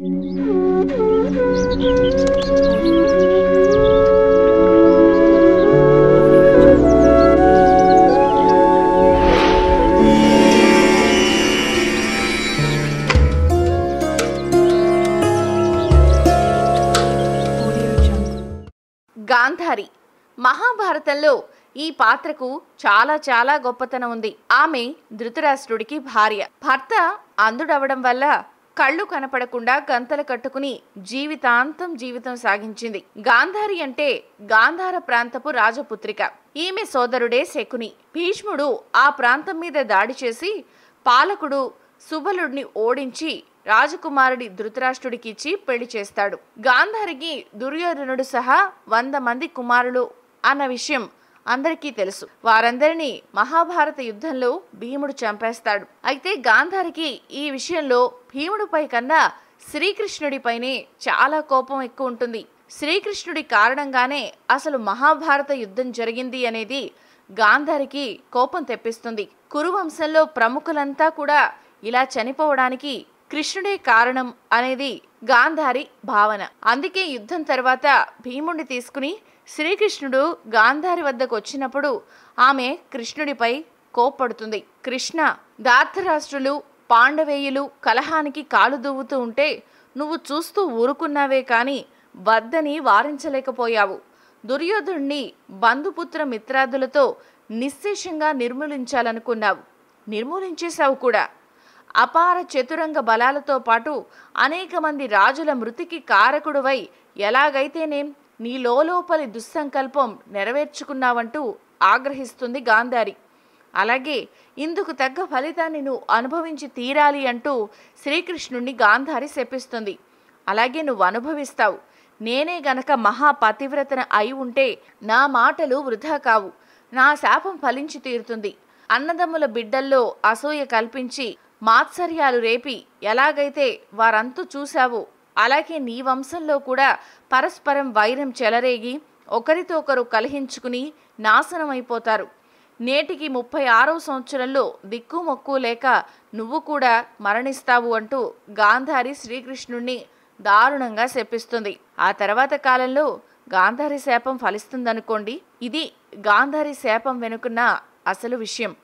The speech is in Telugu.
గాంధారి మహాభారతంలో ఈ పాత్రకు చాలా చాలా గొప్పతనం ఉంది ఆమె ధృతరాష్ట్రుడికి భార్య భర్త అందుడవడం వల్ల కళ్ళు కనపడకుండా గంతలు కట్టుకుని జీవితాంతం జీవితం సాగించింది గాంధారి అంటే గాంధార ప్రాంతపు రాజపుత్రిక ఈమె సోదరుడే శకుని భీష్ముడు ఆ ప్రాంతం మీద దాడి చేసి పాలకుడు సుబలుడిని ఓడించి రాజకుమారుడి ధృతరాష్ట్రుడికిచ్చి పెళ్లి చేస్తాడు గాంధారికి దుర్యోధనుడు సహా వంద మంది కుమారులు అన్న విషయం అందరికీ తెలుసు వారందరినీ మహాభారత యుద్ధంలో భీముడు చంపేస్తాడు అయితే గాంధారికి ఈ విషయంలో భీముడిపై కన్నా శ్రీకృష్ణుడిపైనే చాలా కోపం ఎక్కువ ఉంటుంది శ్రీకృష్ణుడి కారణంగానే అసలు మహాభారత యుద్ధం జరిగింది అనేది గాంధారికి కోపం తెప్పిస్తుంది కురువంశంలో ప్రముఖులంతా కూడా ఇలా చనిపోవడానికి కృష్ణుడే కారణం అనేది గాంధారి భావన అందుకే యుద్ధం తర్వాత భీముణ్ణి తీసుకుని శ్రీకృష్ణుడు గాంధారి వద్దకు వచ్చినప్పుడు ఆమె కృష్ణుడిపై కోప్పడుతుంది కృష్ణ దార్థరాష్ట్రులు పాండవేయులు కలహానికి కాలు దువ్వుతూ ఉంటే నువ్వు చూస్తూ ఊరుకున్నావే కానీ వద్దని వారించలేకపోయావు దుర్యోధుణ్ణి బంధుపుత్ర మిత్రాదులతో నిశ్శేషంగా నిర్మూలించాలనుకున్నావు నిర్మూలించేశావు కూడా అపార చతురంగ బలాలతో పాటు అనేక మంది రాజుల మృతికి కారకుడువై ఎలాగైతేనేం నీ లోపలి దుస్సంకల్పం నెరవేర్చుకున్నావంటూ ఆగ్రహిస్తుంది గాంధారి అలాగే ఇందుకు తగ్గ ఫలితాన్ని నువ్వు అనుభవించి తీరాలి అంటూ శ్రీకృష్ణుణ్ణి గాంధారి శపిస్తుంది అలాగే నువ్వు అనుభవిస్తావు నేనే గనక మహాపతివ్రతన అయి ఉంటే నా మాటలు వృధా కావు నా శాపం ఫలించి తీరుతుంది అన్నదమ్ముల బిడ్డల్లో అసూయ కల్పించి మాత్సర్యాలు రేపి ఎలాగైతే వారంతు చూశావో అలాగే నీ వంశంలో కూడా పరస్పరం వైరం చెలరేగి ఒకరితో ఒకరు నాశనం నాశనమైపోతారు నేటికి ముప్పై ఆరో సంవత్సరంలో దిక్కుమొక్కు లేక నువ్వు కూడా మరణిస్తావు అంటూ గాంధారి శ్రీకృష్ణుణ్ణి దారుణంగా శపిస్తుంది ఆ తర్వాత కాలంలో గాంధారి శాపం ఫలిస్తుందనుకోండి ఇది గాంధారి శాపం వెనుకున్న అసలు విషయం